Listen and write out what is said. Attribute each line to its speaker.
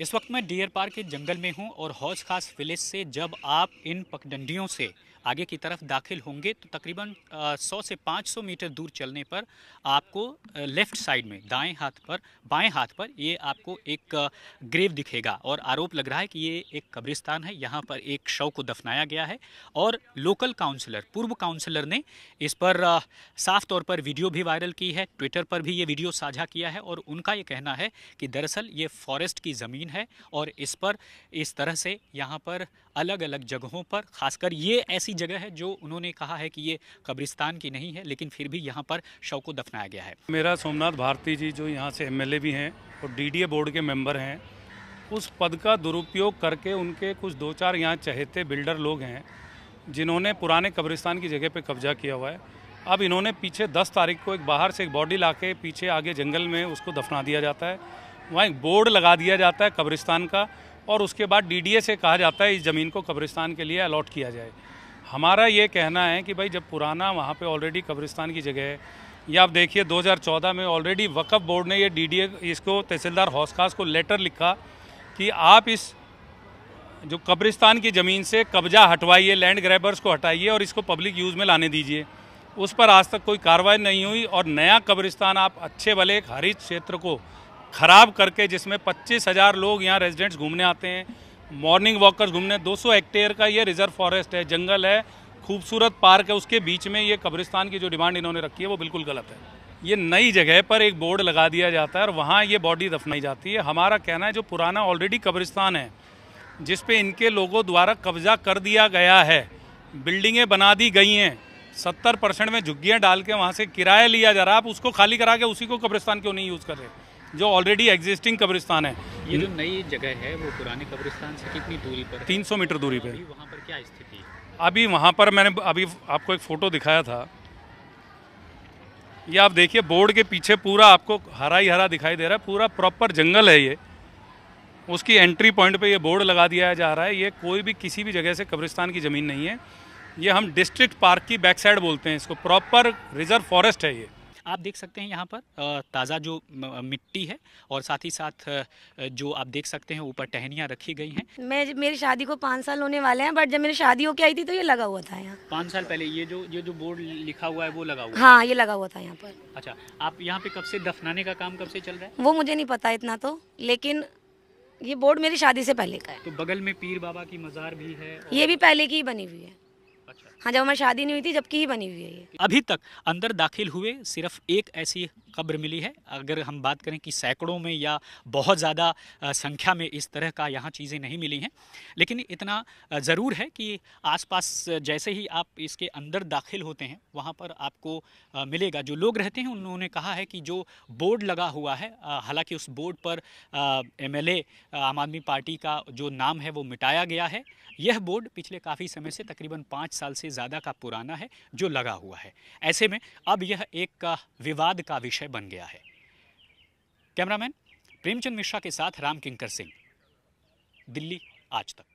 Speaker 1: इस वक्त मैं डियर पार्क के जंगल में हूं और हौज खास विलेज से जब आप इन पगडंडियों से आगे की तरफ दाखिल होंगे तो तकरीबन 100 से 500 मीटर दूर चलने पर आपको लेफ़्ट साइड में दाएं हाथ पर बाएं हाथ पर ये आपको एक ग्रेव दिखेगा और आरोप लग रहा है कि ये एक कब्रिस्तान है यहाँ पर एक शव को दफनाया गया है और लोकल काउंसलर पूर्व काउंसलर ने इस पर साफ तौर पर वीडियो भी वायरल की है ट्विटर पर भी ये वीडियो साझा किया है और उनका ये कहना है कि दरअसल ये फॉरेस्ट की ज़मीन है और इस पर इस तरह से यहाँ पर अलग अलग जगहों पर खासकर ये ऐसी ऐसी जगह है जो उन्होंने कहा है कि ये कब्रिस्तान की नहीं है लेकिन फिर भी यहाँ पर शव को दफनाया गया है
Speaker 2: मेरा सोमनाथ भारती जी जो यहाँ से एम भी हैं और डी बोर्ड के मेम्बर हैं उस पद का दुरुपयोग करके उनके कुछ दो चार यहाँ चहेते बिल्डर लोग हैं जिन्होंने पुराने कब्रिस्तान की जगह पे कब्जा किया हुआ है अब इन्होंने पीछे 10 तारीख को एक बाहर से एक बॉडी ला के पीछे आगे जंगल में उसको दफना दिया जाता है वहाँ एक बोर्ड लगा दिया जाता है कब्रिस्तान का और उसके बाद डीडीए से कहा जाता है इस ज़मीन को कब्रिस्तान के लिए अलॉट किया जाए हमारा ये कहना है कि भाई जब पुराना वहाँ पे ऑलरेडी कब्रिस्तान की जगह है या आप देखिए 2014 में ऑलरेडी वक्फ बोर्ड ने ये डीडीए इसको तहसीलदार हौसखास को लेटर लिखा कि आप इस जो कब्रिस्तान की ज़मीन से कब्जा हटवाइए लैंड ग्रैबर्स को हटाइए और इसको पब्लिक यूज़ में लाने दीजिए उस पर आज तक कोई कार्रवाई नहीं हुई और नया कब्रिस्तान आप अच्छे भले एक हरित क्षेत्र को ख़राब करके जिसमें पच्चीस हज़ार लोग यहाँ रेजिडेंट्स घूमने आते हैं मॉर्निंग वॉकर्स घूमने 200 हेक्टेयर का ये रिजर्व फॉरेस्ट है जंगल है खूबसूरत पार्क है उसके बीच में ये कब्रिस्तान की जो डिमांड इन्होंने रखी है वो बिल्कुल गलत है ये नई जगह पर एक बोर्ड लगा दिया जाता है और वहाँ ये बॉडी दफनाई जाती है हमारा कहना है जो पुराना ऑलरेडी कब्रिस्तान है जिस पे इनके लोगों द्वारा कब्जा कर दिया गया है बिल्डिंगें बना दी गई हैं सत्तर परसेंट में झुग्गियाँ डाल के वहाँ से किराया लिया जा रहा है आप उसको खाली करा के उसी को कब्रिस्तान क्यों नहीं यूज़ कर रहे जो ऑलरेडी एग्जिस्टिंग कब्रिस्तान है ये जो हम्म। नई जगह है वो पुराने कब्रिस्तान से कितनी दूरी पर तीन सौ मीटर दूरी पर
Speaker 1: वहाँ पर क्या स्थिति है
Speaker 2: अभी वहाँ पर मैंने अभी आपको एक फ़ोटो दिखाया था ये आप देखिए बोर्ड के पीछे पूरा आपको हरा ही हरा दिखाई दे रहा है पूरा प्रॉपर जंगल है ये उसकी एंट्री पॉइंट पे ये बोर्ड लगा दिया जा रहा है ये कोई भी किसी भी जगह से कब्रिस्तान की ज़मीन नहीं
Speaker 1: है ये हम डिस्ट्रिक्ट पार्क की बैक साइड बोलते हैं इसको प्रॉपर रिजर्व फॉरेस्ट है ये
Speaker 3: आप देख सकते हैं यहाँ पर
Speaker 1: ताज़ा जो मिट्टी है और साथ ही साथ जो आप देख सकते हैं ऊपर टहनियाँ रखी गई हैं
Speaker 3: मैं मेरी शादी को पाँच साल होने वाले हैं बट जब मेरी शादी होके आई थी तो ये लगा हुआ था यहाँ
Speaker 1: पाँच साल पहले ये जो ये जो बोर्ड लिखा हुआ है वो लगा हुआ हाँ
Speaker 3: ये लगा हुआ था यहाँ पर
Speaker 1: अच्छा आप यहाँ पे कब से दफनाने का काम कब से चल रहा
Speaker 3: है वो मुझे नहीं पता इतना तो लेकिन ये बोर्ड मेरी शादी से पहले का है
Speaker 1: तो बगल में पीर बाबा की मज़ार भी है और... ये
Speaker 3: भी पहले की ही बनी हुई है अच्छा। हाँ जब हमारी शादी नहीं हुई थी जबकि ही बनी हुई है
Speaker 1: अभी तक अंदर दाखिल हुए सिर्फ एक ऐसी कब्र मिली है अगर हम बात करें कि सैकड़ों में या बहुत ज़्यादा संख्या में इस तरह का यहाँ चीज़ें नहीं मिली हैं लेकिन इतना ज़रूर है कि आसपास जैसे ही आप इसके अंदर दाखिल होते हैं वहाँ पर आपको मिलेगा जो लोग रहते हैं उन्होंने कहा है कि जो बोर्ड लगा हुआ है हालांकि उस बोर्ड पर एम आम आदमी पार्टी का जो नाम है वो मिटाया गया है यह बोर्ड पिछले काफ़ी समय से तकरीबन पाँच पाँच साल से ज़्यादा का पुराना है जो लगा हुआ है ऐसे में अब यह एक विवाद का विषय बन गया है कैमरामैन प्रेमचंद मिश्रा के साथ राम किंकर सिंह दिल्ली आज तक